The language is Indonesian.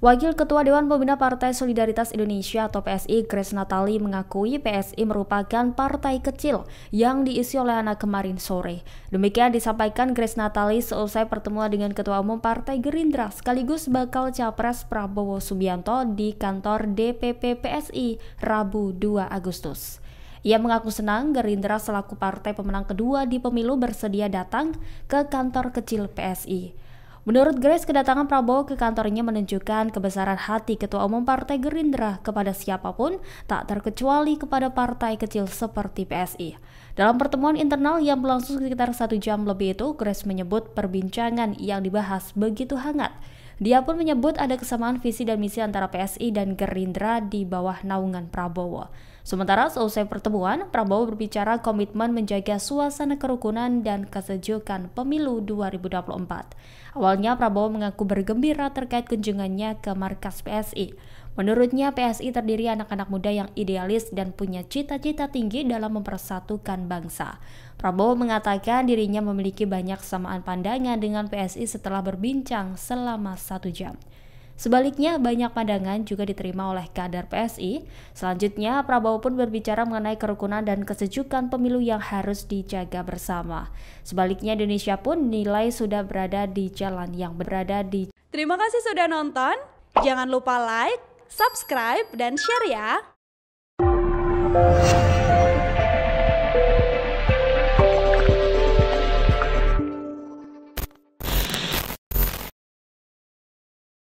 Wakil Ketua Dewan Pembina Partai Solidaritas Indonesia atau PSI, Grace Natali mengakui PSI merupakan partai kecil yang diisi oleh anak kemarin sore. Demikian disampaikan Grace Natali selesai pertemuan dengan Ketua Umum Partai Gerindra sekaligus bakal Capres Prabowo Subianto di kantor DPP PSI Rabu 2 Agustus. Ia mengaku senang Gerindra selaku partai pemenang kedua di pemilu bersedia datang ke kantor kecil PSI. Menurut Grace, kedatangan Prabowo ke kantornya menunjukkan kebesaran hati Ketua Umum Partai Gerindra kepada siapapun, tak terkecuali kepada partai kecil seperti PSI. Dalam pertemuan internal yang berlangsung sekitar satu jam lebih itu, Grace menyebut perbincangan yang dibahas begitu hangat. Dia pun menyebut ada kesamaan visi dan misi antara PSI dan Gerindra di bawah naungan Prabowo. Sementara selesai pertemuan, Prabowo berbicara komitmen menjaga suasana kerukunan dan kesejukan pemilu 2024. Awalnya Prabowo mengaku bergembira terkait kunjungannya ke markas PSI. Menurutnya PSI terdiri anak-anak muda yang idealis dan punya cita-cita tinggi dalam mempersatukan bangsa. Prabowo mengatakan dirinya memiliki banyak kesamaan pandangan dengan PSI setelah berbincang selama satu jam. Sebaliknya, banyak pandangan juga diterima oleh kader PSI. Selanjutnya, Prabowo pun berbicara mengenai kerukunan dan kesejukan pemilu yang harus dijaga bersama. Sebaliknya, Indonesia pun nilai sudah berada di jalan yang berada di. Terima kasih sudah nonton. Jangan lupa like, subscribe, dan share ya.